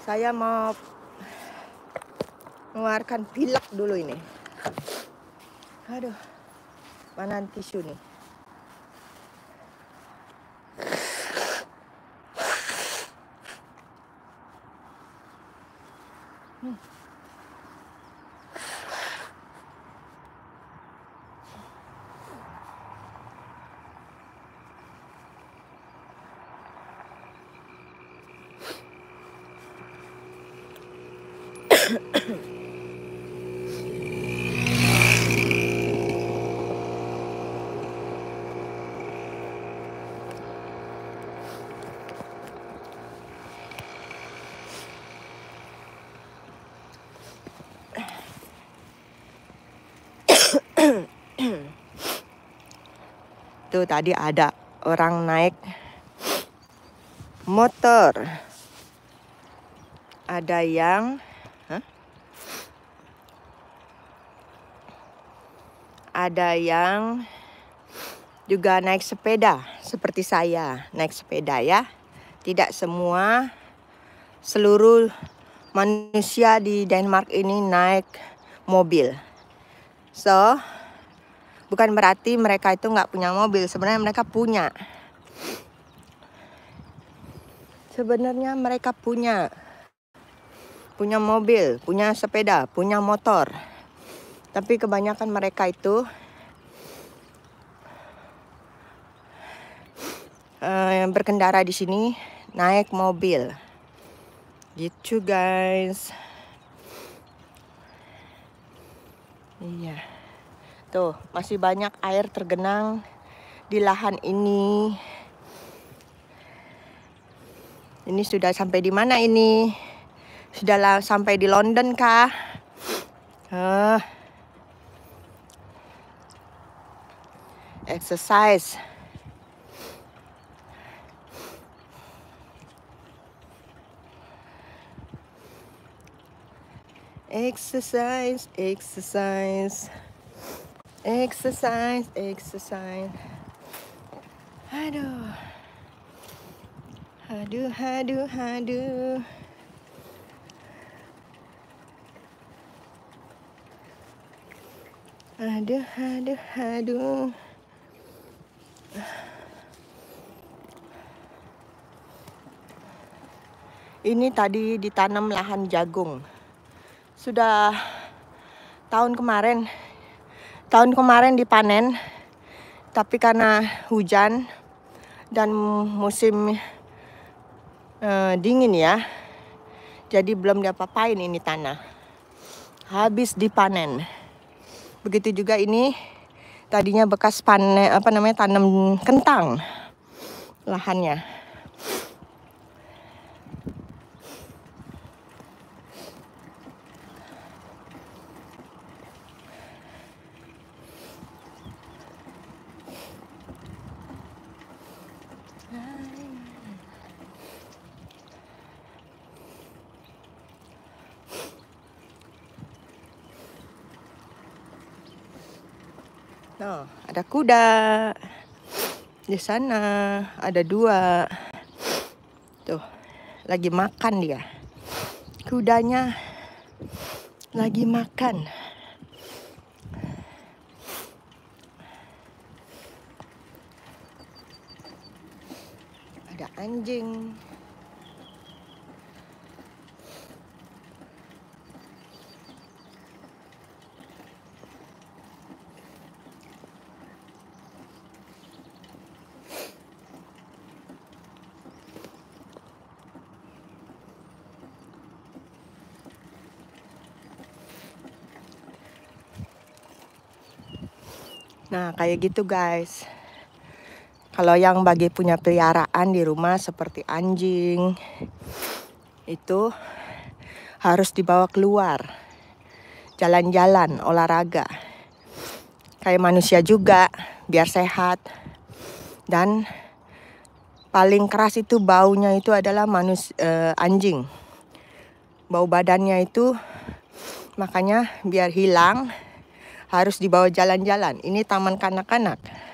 saya mau mengeluarkan pilek dulu ini aduh mana tisu nih hmm. Tuh tadi ada orang naik motor. Ada yang Hah? Ada yang juga naik sepeda seperti saya naik sepeda ya. Tidak semua seluruh manusia di Denmark ini naik mobil. So, bukan berarti mereka itu nggak punya mobil. Sebenarnya mereka punya. Sebenarnya mereka punya punya mobil, punya sepeda, punya motor. Tapi kebanyakan mereka itu uh, berkendara di sini naik mobil. Gitu guys. Iya. Tuh, masih banyak air tergenang di lahan ini. Ini sudah sampai di mana ini? Sudahlah sampai di London kah? Uh, exercise. Exercise, exercise. Exercise, exercise. Aduh. Aduh, aduh, aduh. aduh aduh aduh ini tadi ditanam lahan jagung sudah tahun kemarin tahun kemarin dipanen tapi karena hujan dan musim eh, dingin ya jadi belum diapa-apain ini tanah habis dipanen Begitu juga ini tadinya bekas panen apa namanya tanam kentang lahannya. Tuh, ada kuda. Di sana ada dua. Tuh, lagi makan dia. Kudanya lagi makan. Ada anjing. Nah, kayak gitu guys. Kalau yang bagi punya peliharaan di rumah seperti anjing itu harus dibawa keluar. Jalan-jalan, olahraga. Kayak manusia juga, biar sehat. Dan paling keras itu baunya itu adalah manus uh, anjing. Bau badannya itu makanya biar hilang harus dibawa jalan-jalan. Ini taman kanak-kanak.